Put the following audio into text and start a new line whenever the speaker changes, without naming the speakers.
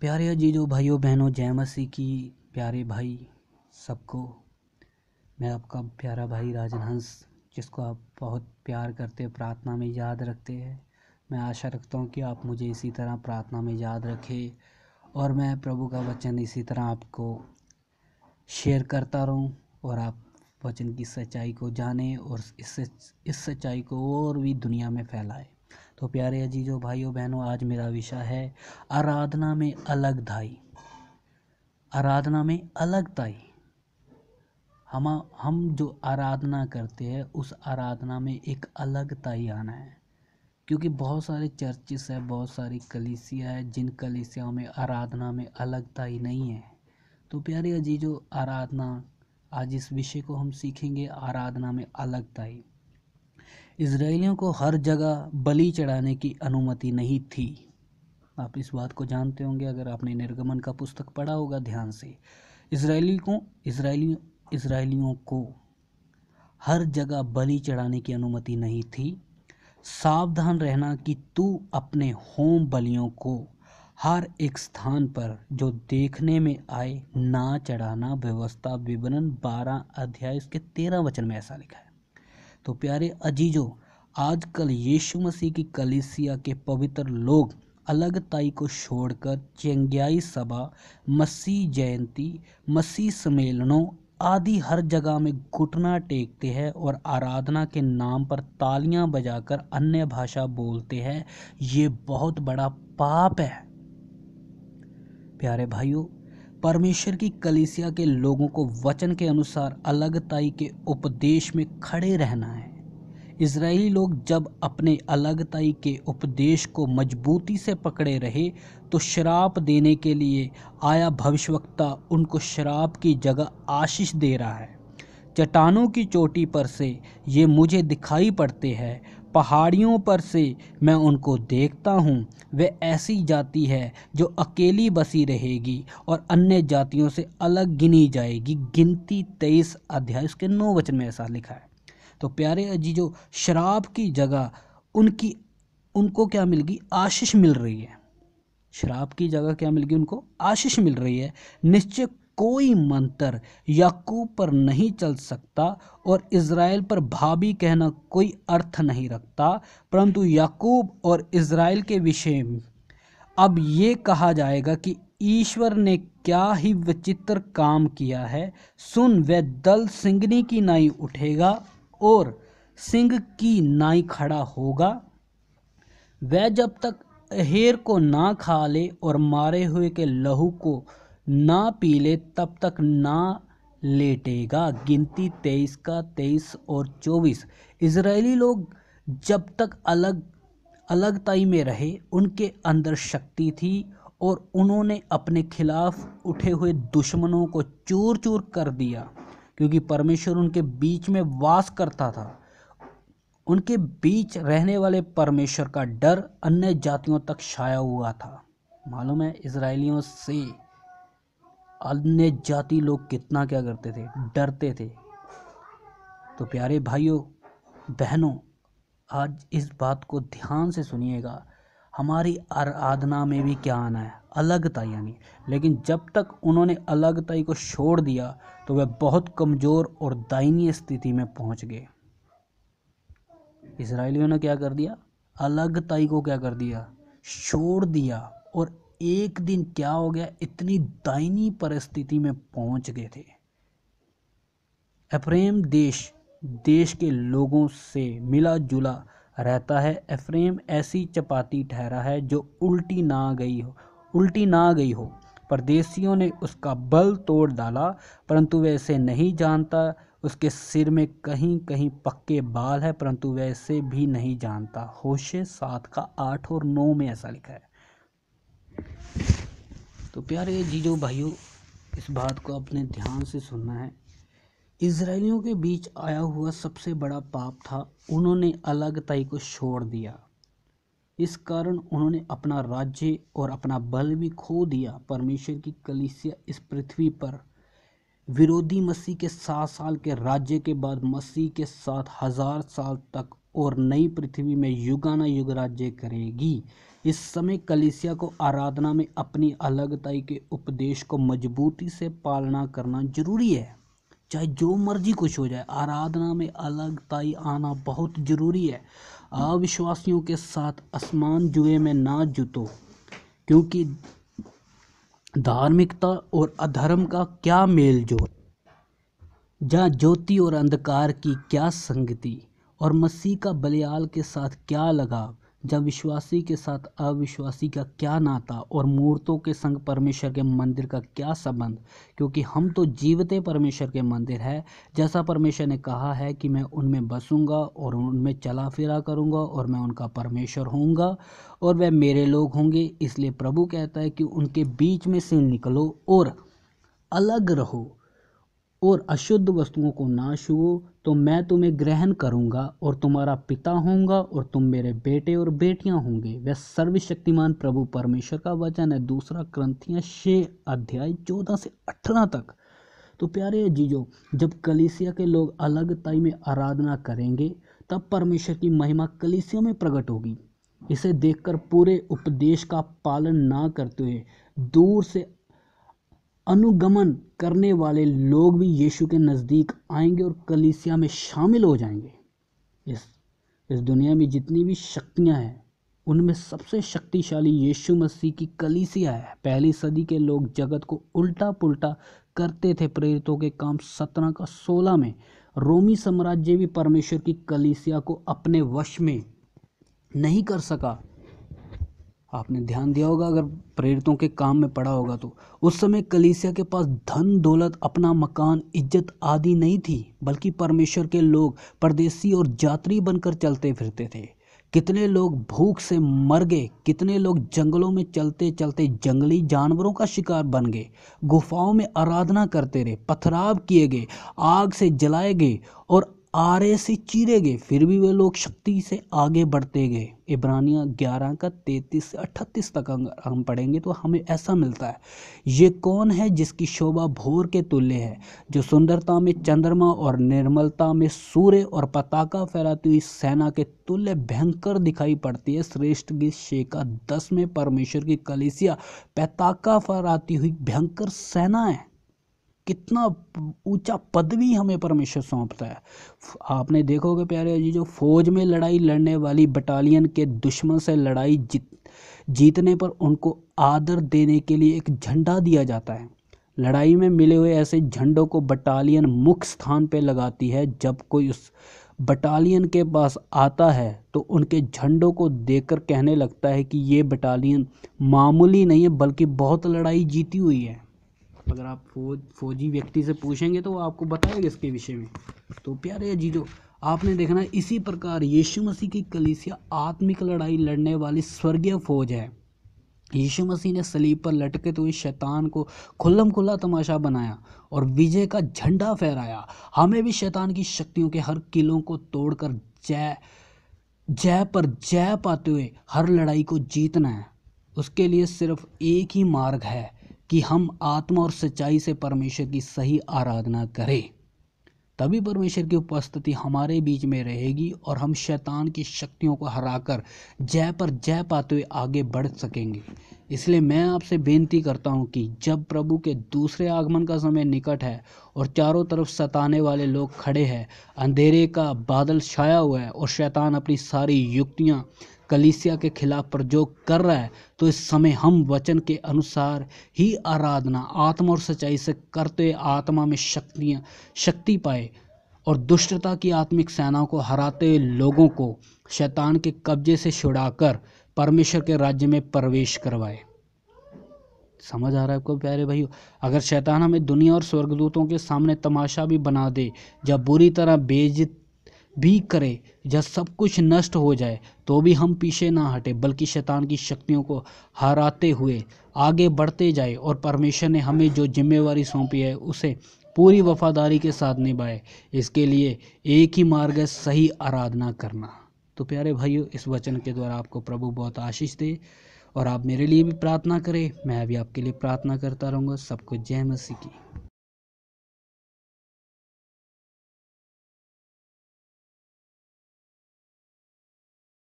प्यारे अजीजो भाइयों बहनों जय मसीह की प्यारे भाई सबको मैं आपका प्यारा भाई राजन हंस जिसको आप बहुत प्यार करते प्रार्थना में याद रखते हैं मैं आशा रखता हूँ कि आप मुझे इसी तरह प्रार्थना में याद रखें और मैं प्रभु का वचन इसी तरह आपको शेयर करता रहूँ और आप वचन की सच्चाई को जानें और इस इस सच्चाई को और भी दुनिया में फैलाएं तो प्यारे अजीजों भाइयों बहनों आज मेरा विषय है आराधना में अलग धाई आराधना में अलग ताई हम हम जो आराधना करते हैं उस आराधना में एक अलग ताई आना है क्योंकि बहुत सारे चर्चिस है बहुत सारी कलीसिया है जिन कलीसियाओं में आराधना में अलग ताई नहीं है तो प्यारे अजीजो आराधना आज इस विषय को हम सीखेंगे आराधना में अलग ताई इसराइलियों को हर जगह बलि चढ़ाने की अनुमति नहीं थी आप इस बात को जानते होंगे अगर आपने निर्गमन का पुस्तक पढ़ा होगा ध्यान से इसराइली को इसराइली इसराइलियों को हर जगह बलि चढ़ाने की अनुमति नहीं थी सावधान रहना कि तू अपने होम बलियों को हर एक स्थान पर जो देखने में आए ना चढ़ाना व्यवस्था विवरण बारह अध्याय उसके तेरह वचन में ऐसा लिखा है तो प्यारे अजीजों आजकल यीशु मसीह की कलीसिया के पवित्र लोग अलग ताई को छोड़कर चेंग्याई सभा मसीह जयंती मसीह सम्मेलनों आदि हर जगह में घुटना टेकते हैं और आराधना के नाम पर तालियां बजाकर अन्य भाषा बोलते हैं ये बहुत बड़ा पाप है प्यारे भाइयों परमेश्वर की कलीसिया के लोगों को वचन के अनुसार अलगताई के उपदेश में खड़े रहना है इसराइली लोग जब अपने अलगताई के उपदेश को मजबूती से पकड़े रहे तो शराप देने के लिए आया भविष्यवक्ता उनको शराब की जगह आशीष दे रहा है चट्टानों की चोटी पर से ये मुझे दिखाई पड़ते हैं पहाड़ियों पर से मैं उनको देखता हूँ वे ऐसी जाति है जो अकेली बसी रहेगी और अन्य जातियों से अलग गिनी जाएगी गिनती तेईस अध्याय उसके नौ वचन में ऐसा लिखा है तो प्यारे अजीजो शराब की जगह उनकी उनको क्या मिल गई आशीष मिल रही है शराब की जगह क्या मिल गई उनको आशीष मिल रही है निश्चय कोई मंत्र याकूब पर नहीं चल सकता और इसराइल पर भाभी कहना कोई अर्थ नहीं रखता परंतु याकूब और इसराइल के विषय अब ये कहा जाएगा कि ईश्वर ने क्या ही विचित्र काम किया है सुन वह दल सिंगनी की नाई उठेगा और सिंह की नाई खड़ा होगा वह जब तक अहेर को ना खा ले और मारे हुए के लहू को ना पी ले तब तक ना लेटेगा गिनती तेईस का तेईस और चौबीस इसराइली लोग जब तक अलग अलगताई में रहे उनके अंदर शक्ति थी और उन्होंने अपने खिलाफ उठे हुए दुश्मनों को चूर चूर कर दिया क्योंकि परमेश्वर उनके बीच में वास करता था उनके बीच रहने वाले परमेश्वर का डर अन्य जातियों तक छाया हुआ था मालूम है इसराइलियों से अन्य जाति लोग कितना क्या करते थे डरते थे तो प्यारे भाइयों बहनों आज इस बात को ध्यान से सुनिएगा हमारी आराधना में भी क्या आना है अलगता यानी लेकिन जब तक उन्होंने अलगताई को छोड़ दिया तो वह बहुत कमज़ोर और दायनीय स्थिति में पहुंच गए इसराइलियों ने क्या कर दिया अलगताई को क्या कर दिया छोड़ दिया और एक दिन क्या हो गया इतनी दाइनी परिस्थिति में पहुंच गए थे अफ्रेम देश देश के लोगों से मिला जुला रहता है अफ्रेम ऐसी चपाती ठहरा है जो उल्टी ना गई हो उल्टी ना गई हो परदेशियों ने उसका बल तोड़ डाला परंतु वह इसे नहीं जानता उसके सिर में कहीं कहीं पक्के बाल है परंतु वह इसे भी नहीं जानता होशे सात का आठ और नौ में ऐसा लिखा है तो प्यारे जीजो भाइयों इस बात को अपने ध्यान से सुनना है इसराइलियों के बीच आया हुआ सबसे बड़ा पाप था उन्होंने अलग तई को छोड़ दिया इस कारण उन्होंने अपना राज्य और अपना बल भी खो दिया परमेश्वर की कलिसिया इस पृथ्वी पर विरोधी मसीह के सात साल के राज्य के बाद मसीह के साथ हजार साल तक और नई पृथ्वी में युगाना युग राज्य करेगी इस समय कलिसिया को आराधना में अपनी अलगताई के उपदेश को मजबूती से पालना करना जरूरी है चाहे जो मर्जी कुछ हो जाए आराधना में अलगताई आना बहुत जरूरी है अविश्वासियों के साथ आसमान जुए में ना जुतो क्योंकि धार्मिकता और अधर्म का क्या मेल जोल जहाँ ज्योति और अंधकार की क्या संगति और मसीह का बलियाल के साथ क्या लगाव जब विश्वासी के साथ अविश्वासी का क्या नाता और मूर्तों के संग परमेश्वर के मंदिर का क्या संबंध क्योंकि हम तो जीवते परमेश्वर के मंदिर है जैसा परमेश्वर ने कहा है कि मैं उनमें बसूंगा और उनमें चला फिरा करूंगा और मैं उनका परमेश्वर होऊंगा और वह मेरे लोग होंगे इसलिए प्रभु कहता है कि उनके बीच में से निकलो और अलग रहो और अशुद्ध वस्तुओं को ना छुओ तो मैं तुम्हें ग्रहण करूँगा और तुम्हारा पिता होऊंगा और तुम मेरे बेटे और बेटियां होंगे वह सर्वशक्तिमान प्रभु परमेश्वर का वचन है दूसरा ग्रंथियाँ छः अध्याय चौदह से अठारह तक तो प्यारे जीजो जब कलिसिया के लोग अलग ताई में आराधना करेंगे तब परमेश्वर की महिमा कलिसिया में प्रकट होगी इसे देखकर पूरे उपदेश का पालन ना करते हुए दूर से अनुगमन करने वाले लोग भी यीशु के नज़दीक आएंगे और कलीसिया में शामिल हो जाएंगे इस इस दुनिया में जितनी भी शक्तियाँ हैं उनमें सबसे शक्तिशाली यीशु मसीह की कलीसिया है पहली सदी के लोग जगत को उल्टा पुल्टा करते थे प्रेरितों के काम सत्रह का सोलह में रोमी साम्राज्य भी परमेश्वर की कलीसिया को अपने वश में नहीं कर सका आपने ध्यान दिया होगा अगर प्रेरितों के काम में पड़ा होगा तो उस समय कलीसिया के पास धन दौलत अपना मकान इज्जत आदि नहीं थी बल्कि परमेश्वर के लोग परदेसी और जात्री बनकर चलते फिरते थे कितने लोग भूख से मर गए कितने लोग जंगलों में चलते चलते जंगली जानवरों का शिकार बन गए गुफाओं में आराधना करते रहे पथराव किए गए आग से जलाए गए और आरे से चीरे गए फिर भी वे लोग शक्ति से आगे बढ़ते गए इब्रानिया 11 का 33 से 38 तक हम पढ़ेंगे तो हमें ऐसा मिलता है ये कौन है जिसकी शोभा भोर के तुल्य है जो सुंदरता में चंद्रमा और निर्मलता में सूर्य और पताका फहराती हुई सेना के तुल्य भयंकर दिखाई पड़ती है श्रेष्ठ गीत शेखा दस में परमेश्वर की कलिसिया पताका फहराती हुई भयंकर सेना है कितना ऊंचा पदवी हमें परमेश्वर सौंपता है आपने देखोगे प्यारे जी जो फौज में लड़ाई लड़ने वाली बटालियन के दुश्मन से लड़ाई जीत जीतने पर उनको आदर देने के लिए एक झंडा दिया जाता है लड़ाई में मिले हुए ऐसे झंडों को बटालियन मुख्य स्थान पर लगाती है जब कोई उस बटालियन के पास आता है तो उनके झंडों को देखकर कहने लगता है कि ये बटालियन मामूली नहीं है बल्कि बहुत लड़ाई जीती हुई है अगर आप फौज फौजी व्यक्ति से पूछेंगे तो वो आपको बताएगा इसके विषय में तो प्यारे अजीजों आपने देखना इसी प्रकार यीशु मसीह की कलीसिया आत्मिक लड़ाई लड़ने वाली स्वर्गीय फौज है यीशु मसीह ने सलीब पर लटके तो हुए शैतान को खुल्लम खुल्ला तमाशा बनाया और विजय का झंडा फहराया हमें भी शैतान की शक्तियों के हर किलों को तोड़कर जय जय पर जय पाते हुए हर लड़ाई को जीतना है उसके लिए सिर्फ एक ही मार्ग है कि हम आत्मा और सच्चाई से परमेश्वर की सही आराधना करें तभी परमेश्वर की उपस्थिति हमारे बीच में रहेगी और हम शैतान की शक्तियों को हराकर जय पर जय पाते हुए आगे बढ़ सकेंगे इसलिए मैं आपसे बेनती करता हूँ कि जब प्रभु के दूसरे आगमन का समय निकट है और चारों तरफ सताने वाले लोग खड़े हैं अंधेरे का बादल छाया हुआ है और शैतान अपनी सारी युक्तियाँ कलिसिया के खिलाफ प्रयोग कर रहा है तो इस समय हम वचन के अनुसार ही आराधना आत्मा और सच्चाई से करते आत्मा में शक्तियाँ शक्ति पाए और दुष्टता की आत्मिक सेना को हराते हुए लोगों को शैतान के कब्जे से छुड़ाकर परमेश्वर के राज्य में प्रवेश करवाए समझ आ रहा है आपको प्यारे भाइयों अगर शैतान हमें दुनिया और स्वर्गदूतों के सामने तमाशा भी बना दे या बुरी तरह बेज भी करें जब सब कुछ नष्ट हो जाए तो भी हम पीछे ना हटें बल्कि शैतान की शक्तियों को हराते हुए आगे बढ़ते जाए और परमेश्वर ने हमें जो जिम्मेवारी सौंपी है उसे पूरी वफादारी के साथ निभाए इसके लिए एक ही मार्ग है सही आराधना करना तो प्यारे भाइयों इस वचन के द्वारा आपको प्रभु बहुत आशीष दे और आप मेरे लिए भी प्रार्थना करें मैं भी आपके लिए प्रार्थना करता रहूँगा सबको जय मसीह की